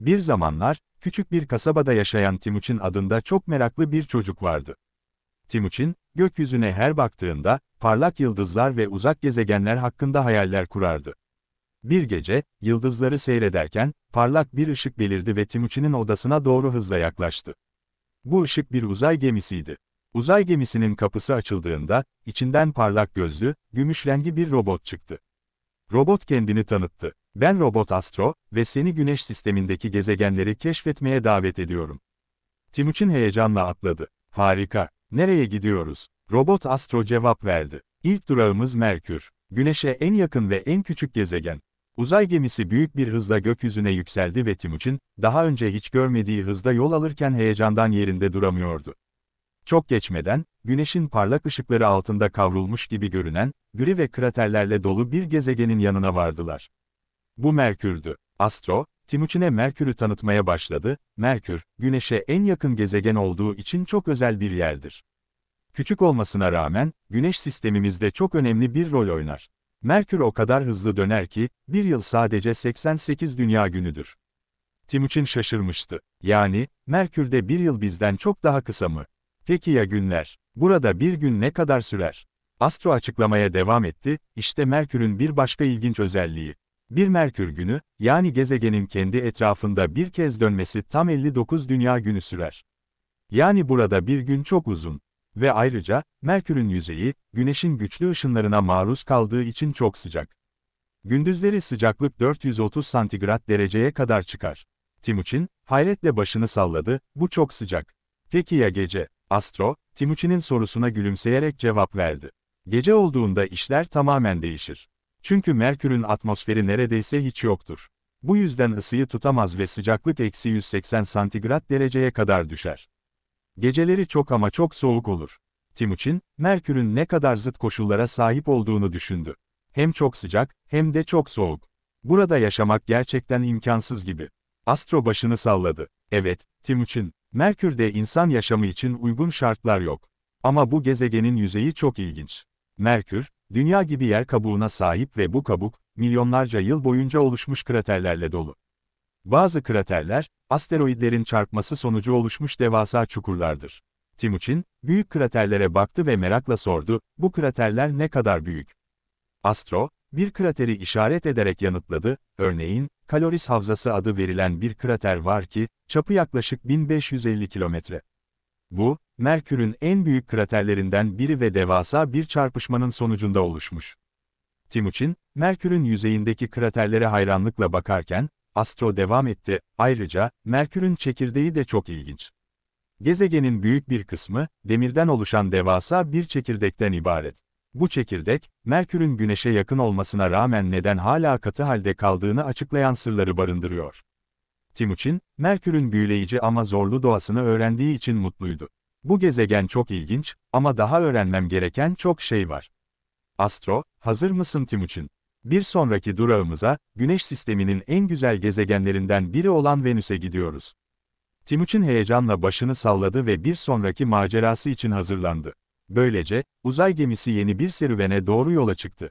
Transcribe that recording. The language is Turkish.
Bir zamanlar, küçük bir kasabada yaşayan Timuçin adında çok meraklı bir çocuk vardı. Timuçin, gökyüzüne her baktığında, parlak yıldızlar ve uzak gezegenler hakkında hayaller kurardı. Bir gece, yıldızları seyrederken, parlak bir ışık belirdi ve Timuçin'in odasına doğru hızla yaklaştı. Bu ışık bir uzay gemisiydi. Uzay gemisinin kapısı açıldığında, içinden parlak gözlü, gümüş rengi bir robot çıktı. Robot kendini tanıttı. Ben Robot Astro ve seni Güneş sistemindeki gezegenleri keşfetmeye davet ediyorum. Timuçin heyecanla atladı. Harika. Nereye gidiyoruz? Robot Astro cevap verdi. İlk durağımız Merkür. Güneş'e en yakın ve en küçük gezegen. Uzay gemisi büyük bir hızla gökyüzüne yükseldi ve Timuçin, daha önce hiç görmediği hızda yol alırken heyecandan yerinde duramıyordu. Çok geçmeden, güneşin parlak ışıkları altında kavrulmuş gibi görünen, gri ve kraterlerle dolu bir gezegenin yanına vardılar. Bu Merkür'dü. Astro, Timuçin'e Merkür'ü tanıtmaya başladı. Merkür, Güneş'e en yakın gezegen olduğu için çok özel bir yerdir. Küçük olmasına rağmen, Güneş sistemimizde çok önemli bir rol oynar. Merkür o kadar hızlı döner ki, bir yıl sadece 88 dünya günüdür. Timuçin şaşırmıştı. Yani, Merkür'de bir yıl bizden çok daha kısa mı? Peki ya günler? Burada bir gün ne kadar sürer? Astro açıklamaya devam etti, işte Merkür'ün bir başka ilginç özelliği. Bir Merkür günü, yani gezegenin kendi etrafında bir kez dönmesi tam 59 dünya günü sürer. Yani burada bir gün çok uzun. Ve ayrıca, Merkür'ün yüzeyi, Güneş'in güçlü ışınlarına maruz kaldığı için çok sıcak. Gündüzleri sıcaklık 430 santigrat dereceye kadar çıkar. Timuçin, hayretle başını salladı, bu çok sıcak. Peki ya gece? Astro, Timuçin'in sorusuna gülümseyerek cevap verdi. Gece olduğunda işler tamamen değişir. Çünkü Merkür'ün atmosferi neredeyse hiç yoktur. Bu yüzden ısıyı tutamaz ve sıcaklık eksi 180 santigrat dereceye kadar düşer. Geceleri çok ama çok soğuk olur. Timuçin, Merkür'ün ne kadar zıt koşullara sahip olduğunu düşündü. Hem çok sıcak, hem de çok soğuk. Burada yaşamak gerçekten imkansız gibi. Astro başını salladı. Evet, Timuçin, Merkür'de insan yaşamı için uygun şartlar yok. Ama bu gezegenin yüzeyi çok ilginç. Merkür, dünya gibi yer kabuğuna sahip ve bu kabuk, milyonlarca yıl boyunca oluşmuş kraterlerle dolu. Bazı kraterler, asteroidlerin çarpması sonucu oluşmuş devasa çukurlardır. Timuçin, büyük kraterlere baktı ve merakla sordu, bu kraterler ne kadar büyük? Astro, bir krateri işaret ederek yanıtladı, örneğin, Kaloris Havzası adı verilen bir krater var ki, çapı yaklaşık 1550 kilometre. Bu, Merkür'ün en büyük kraterlerinden biri ve devasa bir çarpışmanın sonucunda oluşmuş. Timuçin, Merkür'ün yüzeyindeki kraterlere hayranlıkla bakarken, Astro devam etti, ayrıca, Merkür'ün çekirdeği de çok ilginç. Gezegenin büyük bir kısmı, demirden oluşan devasa bir çekirdekten ibaret. Bu çekirdek, Merkür'ün Güneş'e yakın olmasına rağmen neden hala katı halde kaldığını açıklayan sırları barındırıyor. Timuçin, Merkür'ün büyüleyici ama zorlu doğasını öğrendiği için mutluydu. Bu gezegen çok ilginç ama daha öğrenmem gereken çok şey var. Astro, hazır mısın Timuçin? Bir sonraki durağımıza, Güneş sisteminin en güzel gezegenlerinden biri olan Venüs'e gidiyoruz. Timuçin heyecanla başını salladı ve bir sonraki macerası için hazırlandı. Böylece, uzay gemisi yeni bir serüvene doğru yola çıktı.